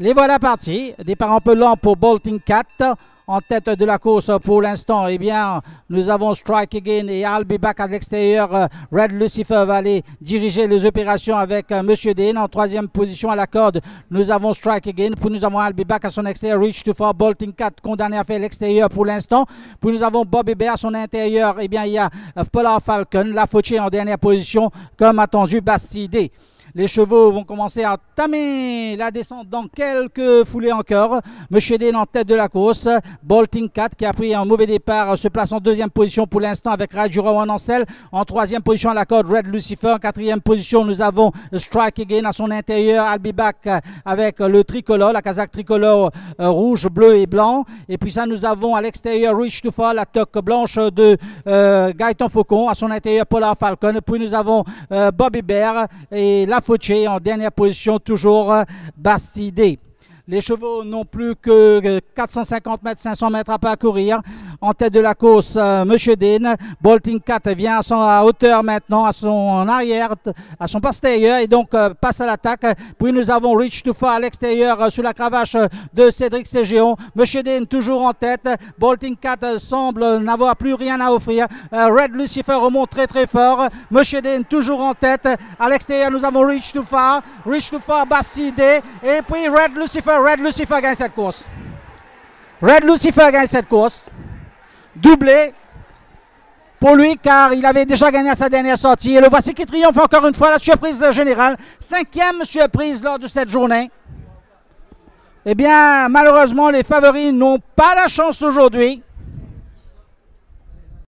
Les voilà partis. Départ un peu lent pour Bolting Cat. En tête de la course pour l'instant, eh bien, nous avons Strike Again et I'll Be Back à l'extérieur. Red Lucifer va aller diriger les opérations avec euh, Monsieur Dean. En troisième position à la corde, nous avons Strike Again. Puis nous avons I'll Be Back à son extérieur. Reach to Far, Bolting Cat, condamné à faire l'extérieur pour l'instant. Puis nous avons Bobby Bear à son intérieur. Eh bien, il y a euh, Polar Falcon, La en dernière position, comme attendu, Bastide. Les chevaux vont commencer à tamer la descente dans quelques foulées encore. Dane en tête de la course. Bolting Cat qui a pris un mauvais départ se place en deuxième position pour l'instant avec Rajura en En troisième position à la corde Red Lucifer. En quatrième position nous avons Strike Again à son intérieur. Albibac avec le tricolore, la casaque tricolore euh, rouge, bleu et blanc. Et puis ça nous avons à l'extérieur Rich to la toque blanche de euh, Gaëtan Faucon. À son intérieur Polar Falcon. Et puis nous avons euh, Bobby Bear et la en dernière position, toujours euh, Bastidé. Les chevaux n'ont plus que 450 euh, mètres, 500 mètres à parcourir en tête de la course, euh, Monsieur Dean. Bolting Cat vient à, son, hauteur maintenant, à son arrière, à son passe et donc euh, passe à l'attaque. Puis nous avons Rich Tufa à l'extérieur euh, sous la cravache de Cédric Ségéon. Monsieur Dean toujours en tête. Bolting Cat semble n'avoir plus rien à offrir. Red Lucifer remonte très très fort. Monsieur Dean toujours en tête. À l'extérieur, nous avons Rich Tufa. Rich Tufa, Bassidé. Et puis Red Lucifer. Red Lucifer gagne cette course. Red Lucifer gagne cette course doublé pour lui car il avait déjà gagné à sa dernière sortie. Et le voici qui triomphe encore une fois, la surprise générale. Cinquième surprise lors de cette journée. Eh bien, malheureusement, les favoris n'ont pas la chance aujourd'hui.